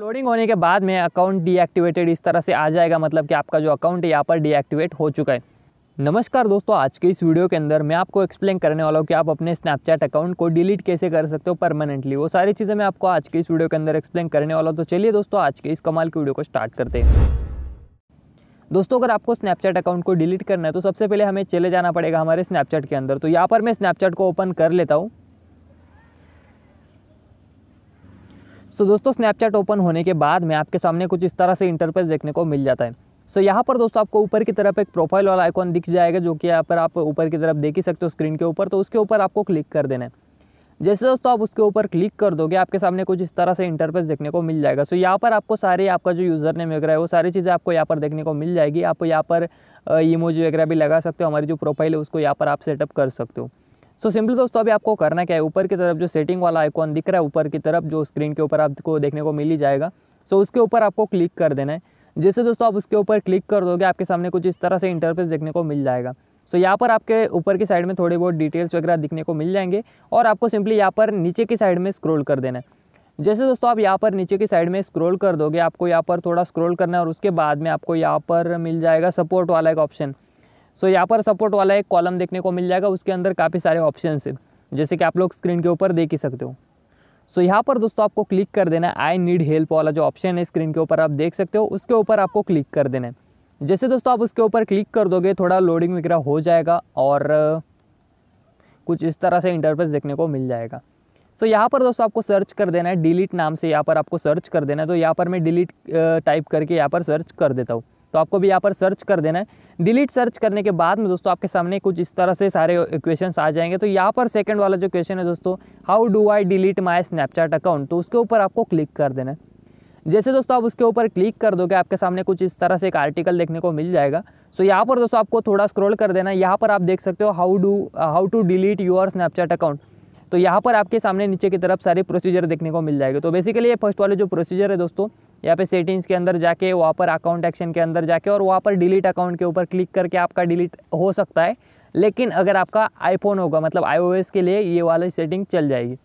loading होने के बाद में अकाउंट डीएक्टिवेटेड इस तरह से आ जाएगा मतलब कि आपका जो अकाउंट है यहाँ पर डीएक्टिवेट हो चुका है नमस्कार दोस्तों आज के इस वीडियो के अंदर मैं आपको एक्सप्लेन करने वाला हूँ कि आप अपने स्नैपचैट अकाउंट को डिलीट कैसे कर सकते हो परमानेंटली वो सारी चीज़ें मैं आपको आज के इस वीडियो के अंदर एक्सप्लेन करने वाला हूँ तो चलिए दोस्तों आज के इस कमाल की वीडियो को स्टार्ट करते हैं दोस्तों अगर आपको स्नैपचैट अकाउंट को डिलीट करना है तो सबसे पहले हमें चले जाना पड़ेगा हमारे स्नैपचैट के अंदर तो यहाँ पर मैं स्नैपचैट को ओपन कर लेता हूँ सो दोस्तों स्नैपचैट ओपन होने के बाद में आपके सामने कुछ इस तरह से इंटरफेस देखने को मिल जाता है सो so, यहाँ पर दोस्तों आपको ऊपर की तरफ एक प्रोफाइल वाला आइकॉन दिख जाएगा जो कि यहाँ पर आप ऊपर की तरफ देख ही सकते हो स्क्रीन के ऊपर तो उसके ऊपर आपको क्लिक कर देना है जैसे दोस्तों आप उसके ऊपर क्लिक कर दोगे आपके सामने कुछ इस तरह से इंटरफेस देखने को मिल जाएगा सो so, यहाँ पर आपको सारे आपका जो यूज़र नेम वगैरह है वो सारी चीज़ें आपको यहाँ पर देखने को मिल जाएगी आप यहाँ पर ईमोज वगैरह भी लगा सकते हो हमारी जो प्रोफाइल है उसको यहाँ पर आप सेटअप कर सकते हो सो so, सिंपल दोस्तों अभी आपको करना क्या है ऊपर की तरफ जो सेटिंग वाला आइकॉन दिख रहा है ऊपर की तरफ जो स्क्रीन के ऊपर आपको देखने को मिल ही जाएगा सो so, उसके ऊपर आपको क्लिक कर देना है जैसे दोस्तों आप उसके ऊपर क्लिक कर दोगे आपके सामने कुछ इस तरह से इंटरफेस देखने को मिल जाएगा सो so, यहाँ पर आपके ऊपर की साइड में थोड़े बहुत डिटेल्स वगैरह दिखने को मिल जाएंगे और आपको सिंपली यहाँ पर नीचे की साइड में स्क्रोल कर देना है जैसे दोस्तों आप यहाँ पर नीचे की साइड में स्क्रोल कर दोगे आपको यहाँ पर थोड़ा स्क्रोल करना है और उसके बाद में आपको यहाँ पर मिल जाएगा सपोर्ट वाला एक ऑप्शन सो यहाँ पर सपोर्ट वाला एक कॉलम देखने को मिल जाएगा उसके अंदर काफ़ी सारे ऑप्शन है जैसे कि आप लोग स्क्रीन के ऊपर देख ही सकते हो सो so, यहाँ पर दोस्तों आपको क्लिक कर देना है आई नीड हेल्प वाला जो ऑप्शन है स्क्रीन के ऊपर आप देख सकते हो उसके ऊपर आपको क्लिक कर देना है जैसे दोस्तों आप उसके ऊपर क्लिक कर दोगे थोड़ा लोडिंग वगैरह हो जाएगा और कुछ इस तरह से इंटरफेस देखने को मिल जाएगा सो so, यहाँ पर दोस्तों आपको सर्च कर देना है डिलीट नाम से यहाँ पर आपको सर्च कर देना है तो यहाँ पर मैं डिलीट टाइप करके यहाँ पर सर्च कर देता हूँ तो आपको भी यहाँ पर सर्च कर देना है डिलीट सर्च करने के बाद में दोस्तों आपके सामने कुछ इस तरह से सारे क्वेश्चन आ जाएंगे तो यहाँ पर सेकेंड वाला जो क्वेश्चन है दोस्तों how do I delete my Snapchat account तो उसके ऊपर आपको क्लिक कर देना है जैसे दोस्तों आप उसके ऊपर क्लिक कर दोगे आपके सामने कुछ इस तरह से एक आर्टिकल देखने को मिल जाएगा सो यहाँ पर दोस्तों आपको थोड़ा स्क्रॉल कर देना यहाँ पर आप देख सकते हो how do how to delete your Snapchat account तो यहाँ पर आपके सामने नीचे की तरफ सारे प्रोसीजर देखने को मिल जाएंगे तो बेसिकली ये फर्स्ट वाले जो प्रोसीजर है दोस्तों यहाँ पे सेटिंग्स के अंदर जाके वहाँ पर अकाउंट एक्शन के अंदर जाके और वहाँ पर डिलीट अकाउंट के ऊपर क्लिक करके आपका डिलीट हो सकता है लेकिन अगर आपका आईफोन होगा मतलब आई के लिए ये वाली सेटिंग चल जाएगी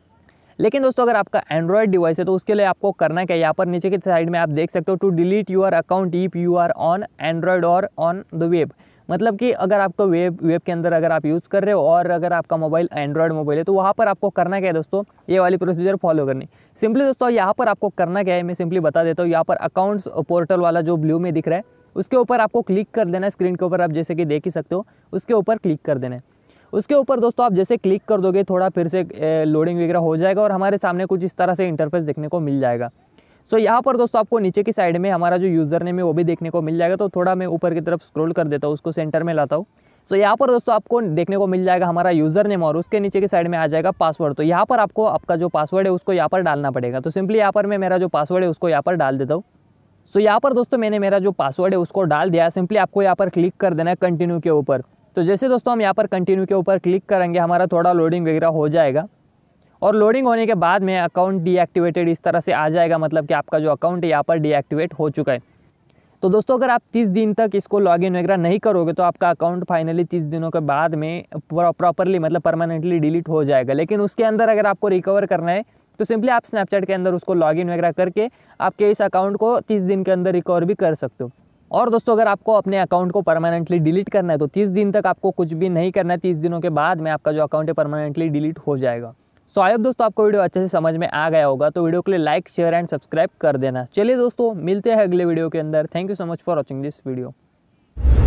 लेकिन दोस्तों अगर आपका एंड्रॉयड डिवाइस है तो उसके लिए आपको करना क्या है यहाँ पर नीचे की साइड में आप देख सकते हो to delete your account if you are on Android और ऑन द वेब मतलब कि अगर आपको वेब वेब के अंदर अगर आप यूज़ कर रहे हो और अगर आपका मोबाइल एंड्रॉयड मोबाइल है तो वहाँ पर आपको करना क्या है दोस्तों ये वाली प्रोसीजर फॉलो करनी सिंपली दोस्तों यहाँ पर आपको करना क्या है मैं सिंपली बता देता हूँ यहाँ पर अकाउंट्स पोर्टल वाला जो ब्लू में दिख रहा है उसके ऊपर आपको क्लिक कर देना स्क्रीन के ऊपर आप जैसे कि देख ही सकते हो उसके ऊपर क्लिक कर देना है उसके ऊपर दोस्तों आप जैसे क्लिक कर दोगे थोड़ा फिर से लोडिंग वगैरह हो जाएगा और हमारे सामने कुछ इस तरह से इंटरफेस देखने को मिल जाएगा सो so, यहाँ पर दोस्तों आपको नीचे की साइड में हमारा जो यूज़र नेम है वो भी देखने को मिल जाएगा तो थोड़ा मैं ऊपर की तरफ स्क्रोल कर देता हूँ उसको सेंटर में लाता हूँ सो so, यहाँ पर दोस्तों आपको देखने को मिल जाएगा हमारा यूज़र नेम और उसके नीचे की साइड में आ जाएगा पासवर्ड तो यहाँ पर आपको आपका जो पासवर्ड है उसको यहाँ पर डालना पड़ेगा तो सिंपली यहाँ पर मैं मेरा जो पासवर्ड है उसको यहाँ पर डाल देता हूँ सो so, यहाँ पर दोस्तों मैंने मेरा जो पासवर्ड है उसको डाल दिया सिंपली आपको यहाँ पर क्लिक कर देना है कंटिन्यू के ऊपर तो जैसे दोस्तों हम यहाँ पर कंटिन्यू के ऊपर क्लिक करेंगे हमारा थोड़ा लोडिंग वगैरह हो जाएगा और लोडिंग होने के बाद में अकाउंट डीएक्टिवेटेड इस तरह से आ जाएगा मतलब कि आपका जो अकाउंट है यहाँ पर डीएक्टिवेट हो चुका है तो दोस्तों अगर आप 30 दिन तक इसको लॉगिन वगैरह नहीं करोगे तो आपका अकाउंट फाइनली 30 दिनों के बाद में प्रॉपरली मतलब परमानेंटली डिलीट हो जाएगा लेकिन उसके अंदर अगर आपको रिकवर करना है तो सिंपली आप स्नैपचैट के अंदर उसको लॉगिन वगैरह करके आपके इस अकाउंट को 30 दिन के अंदर रिकवर भी कर सकते हो और दोस्तों अगर आपको अपने अकाउंट को परमानेंटली डिलीट करना है तो तीस दिन तक आपको कुछ भी नहीं करना है तीस दिनों के बाद में आपका जो अकाउंट है परमानेंटली डिलीट हो जाएगा सो आई दोस्तों आपको वीडियो अच्छे से समझ में आ गया होगा तो वीडियो के लिए लाइक शेयर एंड सब्सक्राइब कर देना चलिए दोस्तों मिलते हैं अगले वीडियो के अंदर thank you so much for watching this video